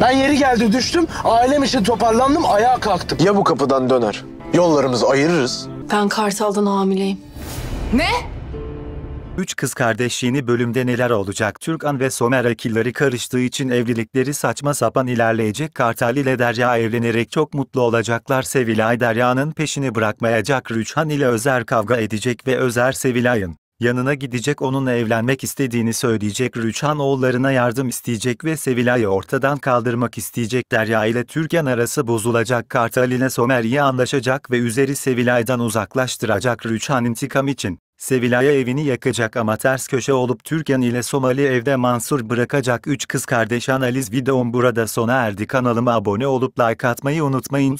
Ben yeri geldi düştüm, ailem için toparlandım, ayağa kalktım. Ya bu kapıdan döner? Yollarımızı ayırırız. Ben Kartal'dan hamileyim. Ne? Üç kız kardeş bölümde neler olacak? Türkan ve Somer akılları karıştığı için evlilikleri saçma sapan ilerleyecek. Kartal ile Derya evlenerek çok mutlu olacaklar. Sevilay Derya'nın peşini bırakmayacak. Rüçhan ile Özer kavga edecek ve Özer Sevilay'ın yanına gidecek onunla evlenmek istediğini söyleyecek Rüçhan oğullarına yardım isteyecek ve Sevilay'ı ortadan kaldırmak isteyecek Derya ile Türkan arası bozulacak Kartal ile Someri'ye anlaşacak ve üzeri Sevilay'dan uzaklaştıracak Rüçhan intikam için. Sevilay'a evini yakacak ama ters köşe olup Türkan ile Somali evde Mansur bırakacak 3 kız kardeş analiz videom burada sona erdi kanalıma abone olup like atmayı unutmayın.